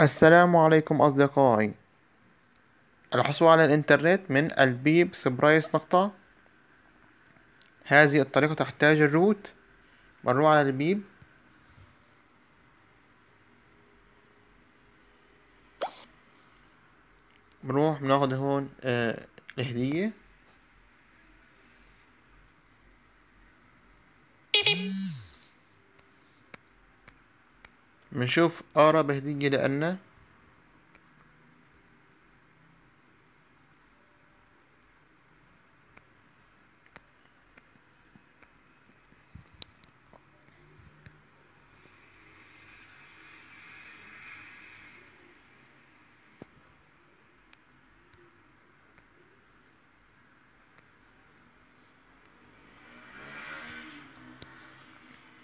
السلام عليكم أصدقائي الحصول على الإنترنت من البيب سبرايس نقطة هذه الطريقة تحتاج الروت بنروح على البيب بنروح بناخد هون آه الهدية بنشوف أقرب هدية لأن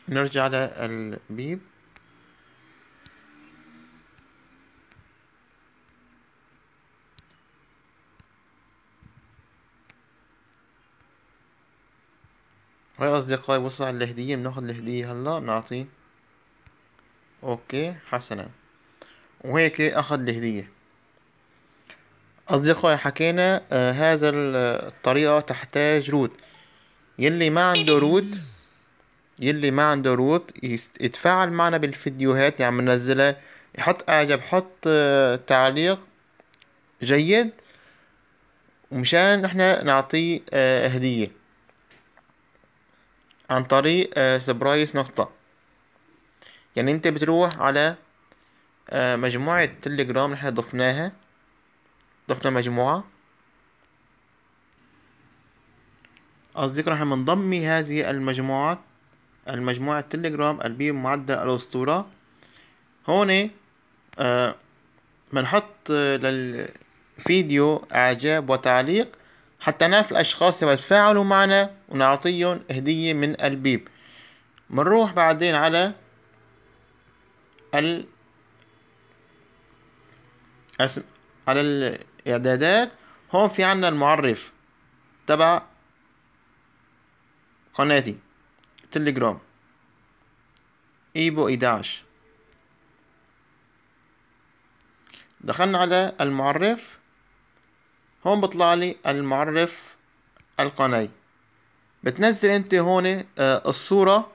نرجع للبيب هاي أصدقائي وصل على الهدية بناخد الهدية هلا بنعطيه أوكي حسنا وهيك أخذ الهدية أصدقائي حكينا آه هذا الطريقة تحتاج روت يلي ما عنده روت يلي ما عنده روت يتفاعل معنا بالفيديوهات اللي يعني عم ننزلها يحط اعجب حط آه، تعليق جيد ومشان نحن نعطيه آه، هدية عن طريق سبرايس آه، نقطة يعني انت بتروح على آه، مجموعة تليجرام اللي احنا ضفناها ضفنا مجموعة أصدقائي احنا بنضمي هذه المجموعات المجموعة التليجرام البي معدل الأسطورة هون آه، بنحط للفيديو إعجاب وتعليق حتى نعرف الأشخاص اللي يتفاعلوا معنا ونعطيهم هدية من البيب بنروح بعدين على ال على الإعدادات هون في عنا المعرف تبع قناتي تليجرام ايبو 11 دخلنا على المعرف هون بطلع لي المعرف القناي بتنزل انت هون آه، الصورة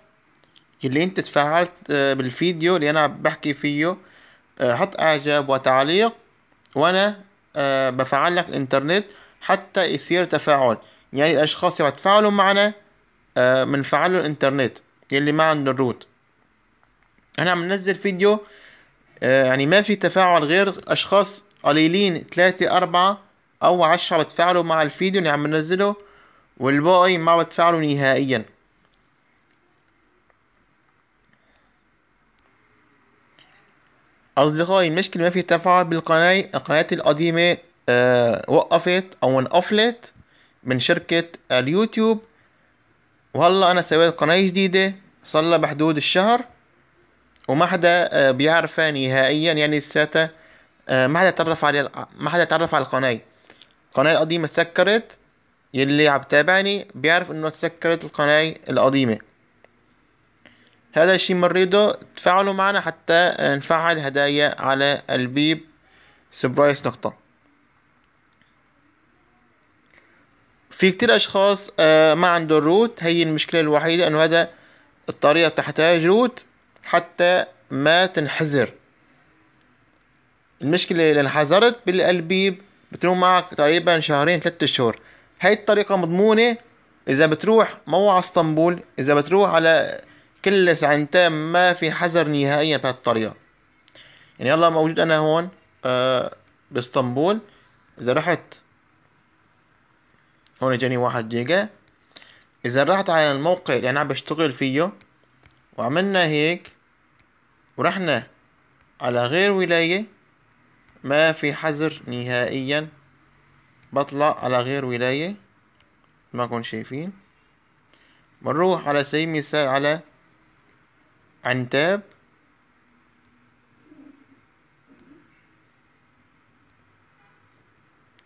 اللي انت تفاعلت آه، بالفيديو اللي انا بحكي فيه آه، حط اعجاب وتعليق وانا بفعل لك انترنت حتى يصير تفاعل يعني الاشخاص اللي بتفاعلوا معنا بنفعلوا الانترنت اللي ما عنده الروت انا عم ننزل فيديو يعني ما في تفاعل غير اشخاص قليلين ثلاثة أربعة او عشرة بتفاعلوا مع الفيديو اللي عم بنزله والباقي ما بتفاعلوا نهائيا اصدقائي المشكله ما في تفاعل بالقناه القناه القديمه أه وقفت او انقفلت من شركه اليوتيوب وهلا انا سويت قناه جديده صار لها بحدود الشهر وما حدا آه، بيعرفها نهائيا يعني لساتها آه، ما حدا تعرف على ما حدا تعرف على القناه القناة القديمة اتسكرت يلي عم تابعني بيعرف انه تسكرت القناة القديمة هذا الشي مريضه تفاعلوا معنا حتى نفعل هدايا على البيب سبرايس نقطة في كتير اشخاص آه، ما عنده الروت هي المشكلة الوحيدة انه هذا الطريقة تحتاج روت حتى ما تنحزر المشكلة اللي انحزرت بالقلبيب بتروح معك تقريبا شهرين ثلاثة شهور هاي الطريقة مضمونة إذا بتروح مو على اسطنبول إذا بتروح على كل سعنتان ما في حذر نهائيا الطريقة يعني يلا موجود أنا هون آه باسطنبول إذا رحت هون جاني واحد جيجا إذا رحت على الموقع اللي أنا عم بشتغل فيه وعملنا هيك ورحنا على غير ولاية ما في حظر نهائيا بطلع على غير ولاية ما كون شايفين بنروح على سي مثال على عنتاب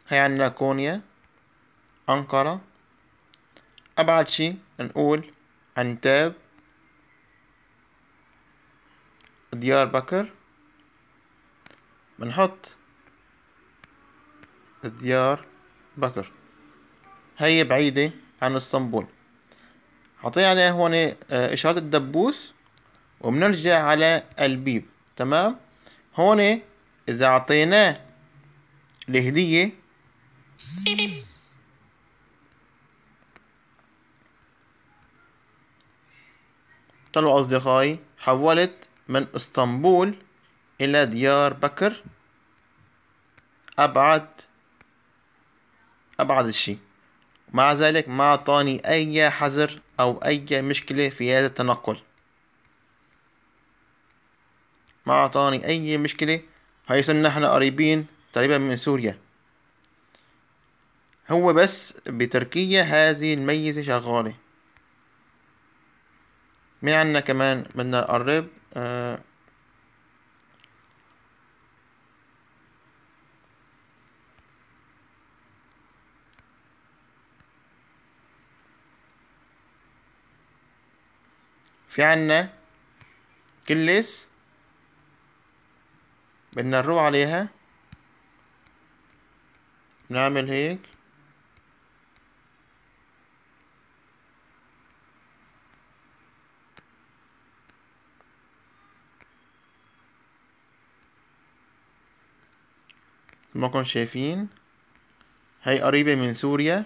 هي عندنا كونيا أنقرة أبعد شي نقول عنتاب ديار بكر بنحط ديار بكر هي بعيدة عن اسطنبول حطينا عليها هون آه، إشارة الدبوس وبنرجع على البيب تمام هون إذا أعطيناه الهدية طلعوا أصدقائي حولت من اسطنبول إلى ديار بكر أبعد أبعد الشيء مع ذلك ما أعطاني أي حذر أو أي مشكلة في هذا التنقل ما أعطاني أي مشكلة حيث إن إحنا قريبين تقريبا من سوريا هو بس بتركيا هذه الميزة شغالة مين عنا كمان بدنا نقرب آه في عنا كلس بدنا نروح عليها نعمل هيك ماكن شايفين هاي قريبة من سوريا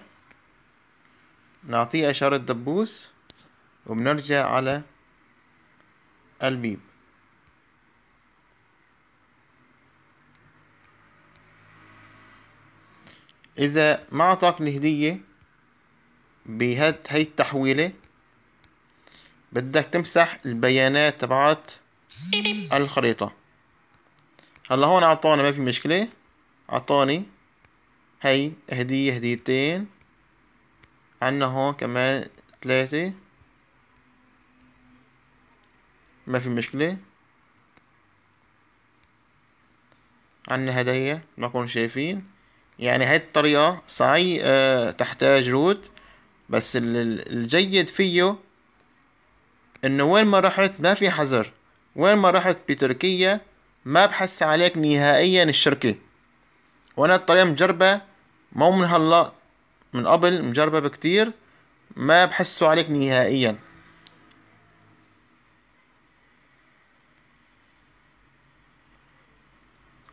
نعطيها إشارة دبوس وبنرجع على الميم إذا ما أعطاك الهدية بهاد هاي التحويلة بدك تمسح البيانات تبعت الخريطة هلا هون أعطانا ما في مشكلة أعطاني هاي هدية هديتين عنا هون كمان ثلاثة ما في مشكلة عنا هدية ما كون شايفين يعني هاي الطريقة صعي أه تحتاج روت بس الجيد فيه انه وين ما رحت ما في حذر وين ما رحت بتركيا ما بحس عليك نهائيا الشركة وانا الطريقة مجربة مو من هلا من قبل مجربة بكتير ما بحسوا عليك نهائيا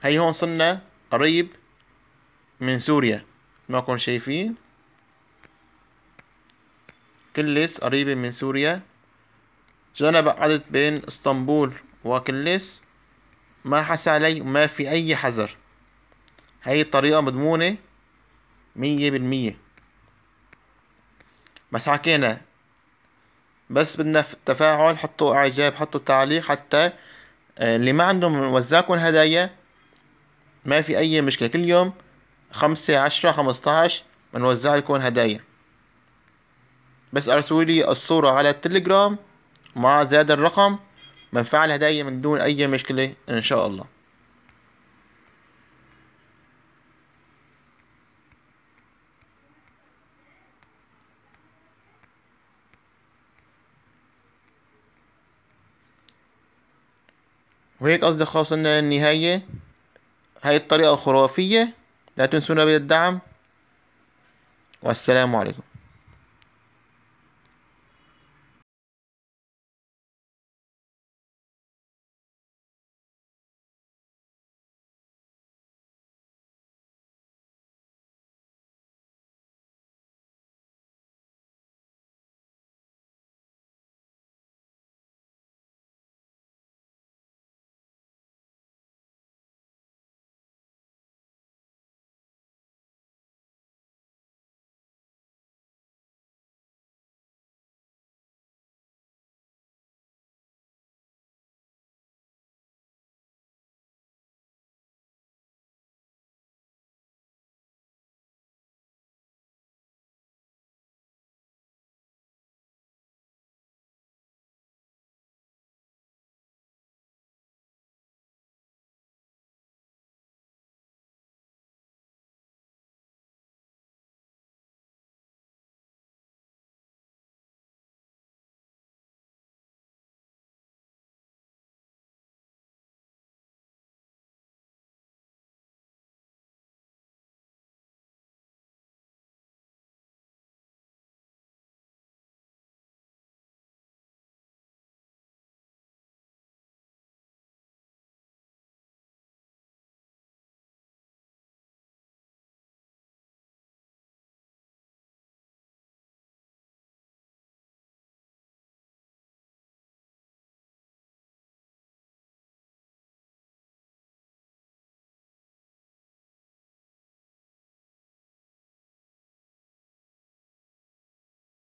هي هون صرنا قريب من سوريا كون شايفين كلس قريبة من سوريا جانا بعدت بين اسطنبول وكلس ما حس علي وما في أي حذر هاي الطريقة مضمونة مية بالمية بس حكينا بس بدنا تفاعل حطوا إعجاب حطوا تعليق حتى آه، اللي ما عندهم وزاكم هدايا ما في أي مشكلة كل يوم خمسة عشرة خمستاش بنوزع لكم هدايا بس أرسلوا لي الصورة على التليجرام مع زاد الرقم بنفعل هدايا من دون أي مشكلة إن شاء الله وهيك أصدقاء وصلنا للنهاية هاي الطريقة خرافية لا تنسونا بالدعم والسلام عليكم